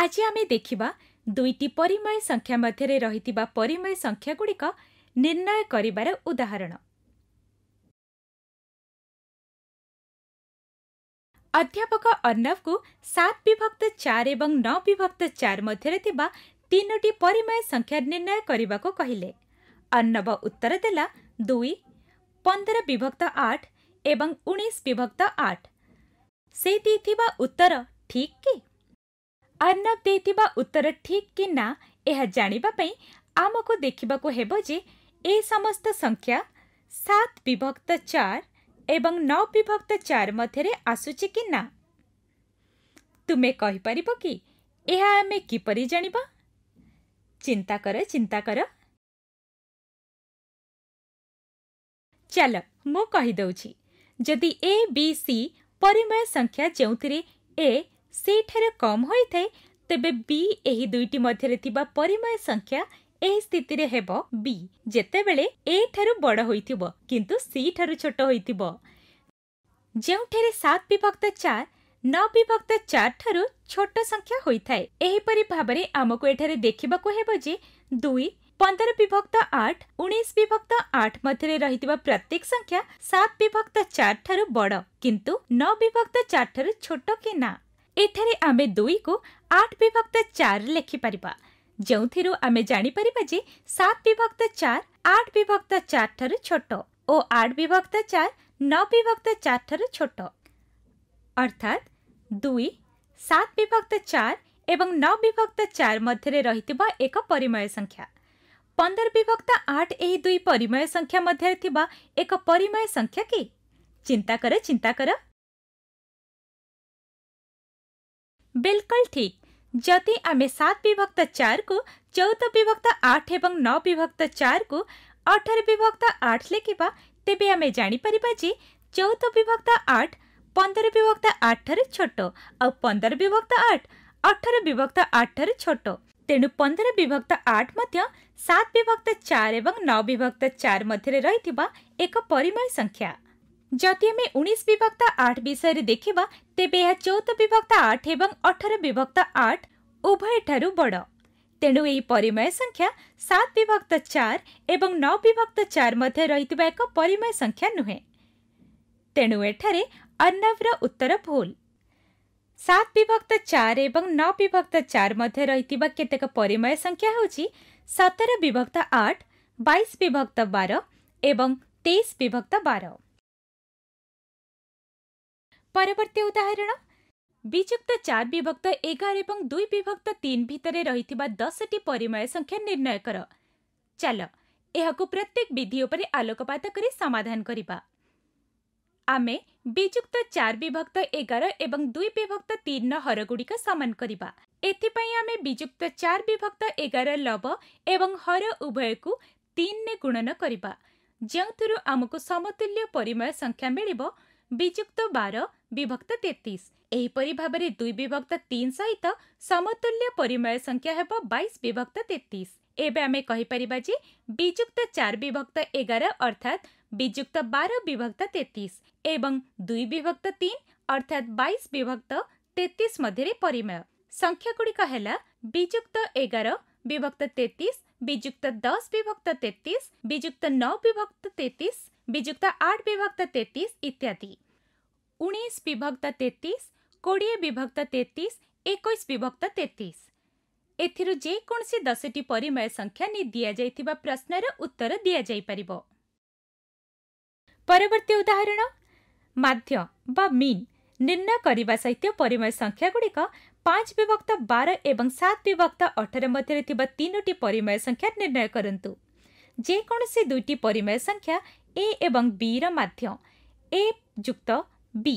ଆଜି ଆମେ ଦେଖିବା ଦୁଇଟି ପରିମୟ ସଂଖ୍ୟା ମଧ୍ୟରେ ରହିଥିବା ପରିମୟ ସଂଖ୍ୟାଗୁଡ଼ିକ ନିର୍ଣ୍ଣୟ କରିବାର ଉଦାହରଣ ଅଧ୍ୟାପକ ଅର୍ଣ୍ଣବଙ୍କୁ ସାତ ବିଭକ୍ତ ଚାର ଏବଂ ନଅ ବିଭକ୍ତ ଚାର ମଧ୍ୟରେ ଥିବା ତିନୋଟି ପରିମୟ ସଂଖ୍ୟା ନିର୍ଣ୍ଣୟ କରିବାକୁ କହିଲେ ଅର୍ଣ୍ଣବ ଉତ୍ତର ଦେଲା ଦୁଇ ପନ୍ଦର ବିଭକ୍ତ ଆଠ ଏବଂ ଉଣେଇଶ ବିଭକ୍ତ ଆଠ ସେ ଦେଇଥିବା ଉତ୍ତର ଠିକ୍ କି अर्णव दे उत्तर ठीक कि ना यह जानापी आम को देखा हेब जे ए समस्त संख्या सात विभक्त चार एवं नौ विभक्त चार मध्य आसूचे कि ना तुम्हें कहपर कि यह आम किपर जानवा चिंता कर चिंता कर चल मुदी ए बी सी परिमय संख्या जो ए ସେଠାରୁ କମ୍ ହୋଇଥାଏ ତେବେ ବି ଏହି ଦୁଇଟି ମଧ୍ୟରେ ଥିବା ପରିମୟ ସଂଖ୍ୟା ଏହି ସ୍ଥିତିରେ ହେବ ବି ଯେତେବେଳେ ଏ ଠାରୁ ବଡ଼ ହୋଇଥିବ କିନ୍ତୁ ସି ଠାରୁ ଛୋଟ ହୋଇଥିବ ଯେଉଁଠାରେ ସାତ ବିଭକ୍ତ ଚାର ନଅ ବିଭକ୍ତ ଚାର ଠାରୁ ଛୋଟ ସଂଖ୍ୟା ହୋଇଥାଏ ଏହିପରି ଭାବରେ ଆମକୁ ଏଠାରେ ଦେଖିବାକୁ ହେବ ଯେ ଦୁଇ ପନ୍ଦର ବିଭକ୍ତ ଆଠ ଉଣେଇଶ ବିଭକ୍ତ ଆଠ ମଧ୍ୟରେ ରହିଥିବା ପ୍ରତ୍ୟେକ ସଂଖ୍ୟା ସାତ ବିଭକ୍ତ ଚାର ଠାରୁ ବଡ଼ କିନ୍ତୁ ନଅ ବିଭକ୍ତ ଚାର ଠାରୁ ଛୋଟ କି ନା एठारे आमे दुई को आठ विभक्त चार लिखिपर जो थी आम जापर जे सात विभक्त चार आठ विभक्त चार ठार छोट और आठ विभक्त चार नौ विभक्त चार ठार छोट अर्थात दुई सात विभक्त चार एवं नौ विभक्त चार मध्य रही एक परिमय संख्या पंदर विभक्त आठ यही दुई परिमय संख्या मध्य एक परिमय संख्या कि चिंता कर चिंता कर बिल्कुल ठीक ज्योति आम्ही सात विभक्त चार को चौद विभक्त आठ एवं नौ विभक्त चार को ଅଠର ବିଭକ୍ତ ଆଠ ଲେଖିବା ତେବେ ଆମେ ଜାଣିପାରିବା ଯେ ଚଉଦ ବିଭକ୍ତ ଆଠ ପନ୍ଦର ବିଭକ୍ତ ଆଠରେ ଛୋଟ ଆଉ ପନ୍ଦର ବିଭକ୍ତ ଆଠ ଅଠର ବିଭକ୍ତ ଆଠରେ ଛୋଟ ତେଣୁ ପନ୍ଦର ବିଭକ୍ତ ଆଠ ମଧ୍ୟ ସାତ ବିଭକ୍ତ ଚାରି ଏବଂ ନଅ ବିଭକ୍ତ ଚାରି ମଧ୍ୟରେ ରହିଥିବା ଏକ ପରିମୟ ସଂଖ୍ୟା जदि आम उन्नीस विभक्त आठ विषय देखा तेब यह चौदह विभक्त आठ एवं अठर विभक्त आठ उभय ठू बड़ तेणु यह परिमय संख्या सात विभक्त चार एवं नौ विभक्त चार मध्य रही एक परिमय संख्या नुहे तेणु एठार अर्णवर उत्तर भूल सात विभक्त चार एवं नौ विभक्त चार मध्य रही केतक परिमय संख्या हूँ सतर विभक्त आठ बैश विभक्त बार एवं तेईस विभक्त बार ପରବର୍ତ୍ତୀ ଉଦାହରଣ ବିଯୁକ୍ତ ଚାରି ବିଭକ୍ତ ଏଗାର ଏବଂ ଦୁଇ ବିଭକ୍ତ ତିନି ଭିତରେ ରହିଥିବା ଦଶଟି ପରିମୟ ସଂଖ୍ୟା ନିର୍ଣ୍ଣୟ କର ଚାଲ ଏହାକୁ ପ୍ରତ୍ୟେକ ବିଧି ଉପରେ ଆଲୋକପାତ କରି ସମାଧାନ କରିବା ଆମେ ବିଯୁକ୍ତ ଚାରି ବିଭକ୍ତ ଏଗାର ଏବଂ ଦୁଇ ବିଭକ୍ତ ତିନିର ହରଗୁଡ଼ିକ ସମାନ କରିବା ଏଥିପାଇଁ ଆମେ ବିଯୁକ୍ତ ଚାରି ବିଭକ୍ତ ଏଗାର ଲବ ଏବଂ ହର ଉଭୟକୁ ତିନିରେ ଗୁଣନ କରିବା ଯେଉଁଥିରୁ ଆମକୁ ସମତୁଲ୍ୟ ପରିମୟ ସଂଖ୍ୟା ମିଳିବ ବିଯୁକ୍ତ ବାର ବିଭକ୍ତ ତେତିଶ ଏହିପରି ଭାବରେ ଦୁଇ ବିଭକ୍ତ ତିନି ସହିତ ସମତୁଲ୍ୟ ପରିମେୟ ସଂଖ୍ୟା ହେବ ବାଇଶ ବିଭକ୍ତ ତେତିଶ ଏବେ ଆମେ କହିପାରିବା ଯେ ବିଯୁକ୍ତ ଚାରି ବିଭକ୍ତ ଏଗାର ଅର୍ଥାତ୍ ବିଯୁକ୍ତ ବାର ବିଭକ୍ତ ତେତିଶ ଏବଂ ଦୁଇ ବିଭକ୍ତ ତିନି ଅର୍ଥାତ୍ ବାଇଶ ବିଭକ୍ତ ତେତିଶ ମଧ୍ୟରେ ପରିମେୟ ସଂଖ୍ୟାଗୁଡ଼ିକ ହେଲା ବିଯୁକ୍ତ ଏଗାର ବିଭକ୍ତ ତେତିଶ ବିଯୁକ୍ତ ଦଶ ବିଭକ୍ତ ତେତିଶ ବିଯୁକ୍ତ ନଅ ବିଭକ୍ତ ତେତିଶ ବିଯୁକ୍ତ ଆଠ ବିଭକ୍ତ ତେତିଶ ଇତ୍ୟାଦି ଉଣେଇଶ ବିଭକ୍ତ ତେତିଶ କୋଡ଼ିଏ ବିଭକ୍ତ ତେତିଶ ଏକୋଇଶ ବିଭକ୍ତ ତେତିଶ ଏଥିରୁ ଯେକୌଣସି ଦଶଟି ପରିମେୟ ସଂଖ୍ୟା ନେଇ ଦିଆଯାଇଥିବା ପ୍ରଶ୍ନର ଉତ୍ତର ଦିଆଯାଇପାରିବ ପରବର୍ତ୍ତୀ ଉଦାହରଣ ମାଧ୍ୟ ବା ମିନ୍ ନିର୍ଣ୍ଣୟ କରିବା ସହିତ ପରିମେୟ ସଂଖ୍ୟାଗୁଡ଼ିକ ପାଞ୍ଚ ବିଭକ୍ତ ବାର ଏବଂ ସାତ ବିଭକ୍ତ ଅଠର ମଧ୍ୟରେ ଥିବା ତିନୋଟି ପରିମେୟ ସଂଖ୍ୟା ନିର୍ଣ୍ଣୟ କରନ୍ତୁ ଯେକୌଣସି ଦୁଇଟି ପରିମେୟ ସଂଖ୍ୟା ଏ ଏବଂ ବି'ର ମଧ୍ୟ ଏ ଯୁକ୍ତ ବି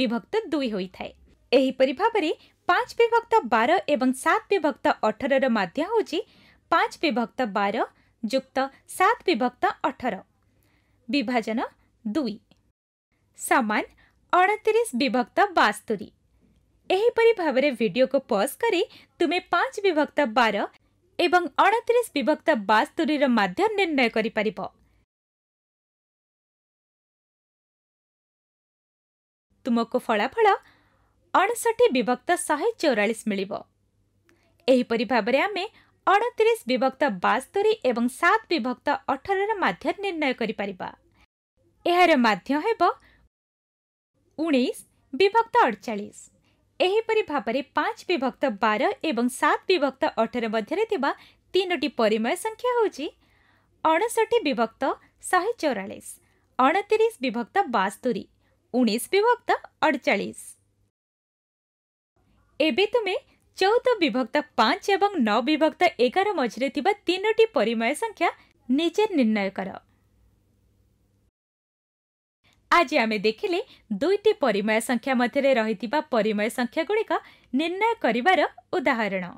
ବିଭକ୍ତ ଦୁଇ ହୋଇଥାଏ ଏହିପରି ଭାବରେ ପାଞ୍ଚ ବିଭକ୍ତ ବାର ଏବଂ ସାତ ବିଭକ୍ତ ଅଠରର ମାଧ୍ୟ ହେଉଛି ପାଞ୍ଚ ବିଭକ୍ତ ବାର ଯୁକ୍ତ ସାତ ବିଭକ୍ତ ଅଠର ବିଭାଜନ ଦୁଇ ସମାନ ଅଣତିରିଶ ବିଭକ୍ତ ବାସ୍ତରୀ ଏହିପରି ଭାବରେ ଭିଡ଼ିଓକୁ ପଜ୍ କରି ତୁମେ ପାଞ୍ଚ ବିଭକ୍ତ ବାର ଏବଂ ଅଣତିରିଶ ବିଭକ୍ତ ବାସ୍ତରୀର ମାଧ୍ୟ ନିର୍ଣ୍ଣୟ କରିପାରିବ तुमको फलाफल अड़सठ विभक्त शहे चौरास मिल भाव आम अड़तीस विभक्त बास्तरी और सात विभक्त अठर मध्य निर्णय करमय होभक्त अड़चापरी भाव पांच विभक्त बार एवं सात विभक्त अठर मध्य परिमय संख्या हूँ अड़सठ विभक्त शहे चौरास अड़तीस विभक्त बास्तरी ଉଣେଇଶ ବିଭକ୍ତ ଅଡ଼ଚାଳିଶ ଏବେ ତୁମେ ଚଉଦ ବିଭକ୍ତ ପାଞ୍ଚ ଏବଂ ନଅ ବିଭକ୍ତ ଏଗାର ମଝିରେ ଥିବା ତିନୋଟି ପରିମୟ ସଂଖ୍ୟା ନିଜେ ନିର୍ଣ୍ଣୟ କର ଆଜି ଆମେ ଦେଖିଲେ ଦୁଇଟି ପରିମୟ ସଂଖ୍ୟା ମଧ୍ୟରେ ରହିଥିବା ପରିମୟ ସଂଖ୍ୟାଗୁଡ଼ିକ ନିର୍ଣ୍ଣୟ କରିବାର ଉଦାହରଣ